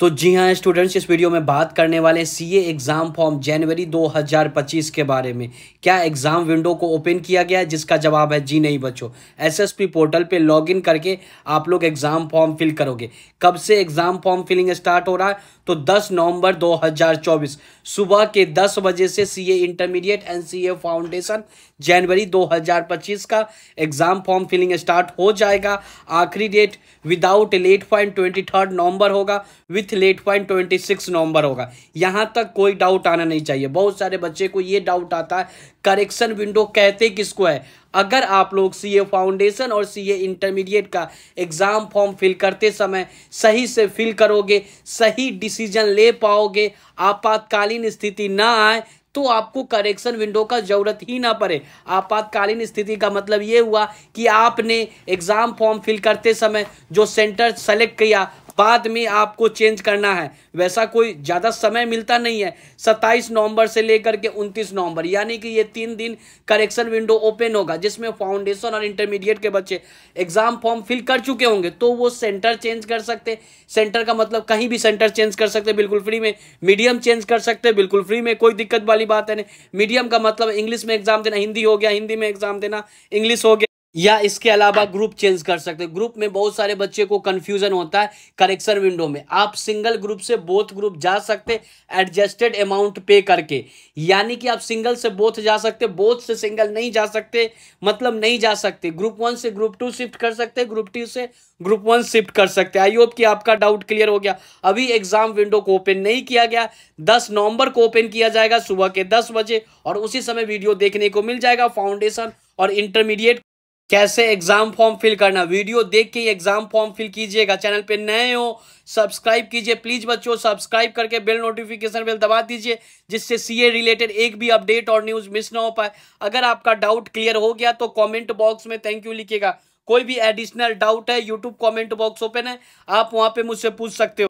तो जी हाँ स्टूडेंट्स इस वीडियो में बात करने वाले सी ए एग्ज़ाम फॉर्म जनवरी 2025 के बारे में क्या एग्ज़ाम विंडो को ओपन किया गया है जिसका जवाब है जी नहीं बच्चों एसएसपी पोर्टल पे लॉगिन करके आप लोग एग्ज़ाम फॉर्म फिल करोगे कब से एग्ज़ाम फॉर्म फिलिंग स्टार्ट हो रहा है तो 10 नवंबर 2024 सुबह के दस बजे से C intermediate and C foundation जनवरी दो का एग्ज़ाम फॉर्म फिलिंग स्टार्ट हो जाएगा आखिरी date without late fine twenty नवंबर होगा with fifth late point twenty six नवंबर होगा यहाँ तक कोई डाउट आना नहीं चाहिए बहुत सारे बच्चे को ये डाउट आता है करेक्शन विंडो कहते किसको है अगर आप लोग सीए फाउंडेशन और सीए इंटरमीडिएट का एग्ज़ाम फॉर्म फिल करते समय सही से फिल करोगे सही डिसीजन ले पाओगे आपातकालीन स्थिति ना आए तो आपको करेक्शन विंडो का ज़रूरत ही ना पड़े आपातकालीन स्थिति का मतलब ये हुआ कि आपने एग्ज़ाम फॉर्म फिल करते समय जो सेंटर सेलेक्ट किया बाद में आपको चेंज करना है वैसा कोई ज़्यादा समय मिलता नहीं है सत्ताईस नवंबर से लेकर के उनतीस नवंबर यानी कि ये तीन दिन करेक्शन विंडो ओपन होगा जिसमें फाउंडेशन और इंटरमीडिएट के बच्चे एग्जाम फॉर्म फिल कर चुके होंगे तो वो सेंटर चेंज कर सकते सेंटर का मतलब कहीं भी सेंटर चेंज कर सकते बिल्कुल फ्री में मीडियम चेंज कर सकते बिल्कुल फ्री में कोई दिक्कत वाली बात है नहीं मीडियम का मतलब इंग्लिश में एग्जाम देना हिंदी हो गया हिंदी में एग्जाम देना इंग्लिश हो गया या इसके अलावा ग्रुप चेंज कर सकते हो ग्रुप में बहुत सारे बच्चे को कन्फ्यूजन होता है करेक्शन विंडो में आप सिंगल ग्रुप से बोथ ग्रुप जा सकते एडजस्टेड अमाउंट पे करके यानी कि आप सिंगल से बोथ जा सकते बोथ से सिंगल नहीं जा सकते मतलब नहीं जा सकते ग्रुप वन से ग्रुप टू शिफ्ट कर सकते ग्रुप टू से ग्रुप वन शिफ्ट कर सकते आई होप कि आपका डाउट क्लियर हो गया अभी एग्जाम विंडो को ओपन नहीं किया गया दस नवंबर को ओपन किया जाएगा सुबह के दस बजे और उसी समय वीडियो देखने को मिल जाएगा फाउंडेशन और इंटरमीडिएट कैसे एग्जाम फॉर्म फिल करना वीडियो देख के एग्जाम फॉर्म फिल कीजिएगा चैनल पे नए हो सब्सक्राइब कीजिए प्लीज बच्चों सब्सक्राइब करके बेल नोटिफिकेशन बेल दबा दीजिए जिससे सीए रिलेटेड एक भी अपडेट और न्यूज मिस ना हो पाए अगर आपका डाउट क्लियर हो गया तो कमेंट बॉक्स में थैंक यू लिखिएगा कोई भी एडिशनल डाउट है यूट्यूब कॉमेंट बॉक्स ओपन है आप वहां पर मुझसे पूछ सकते हो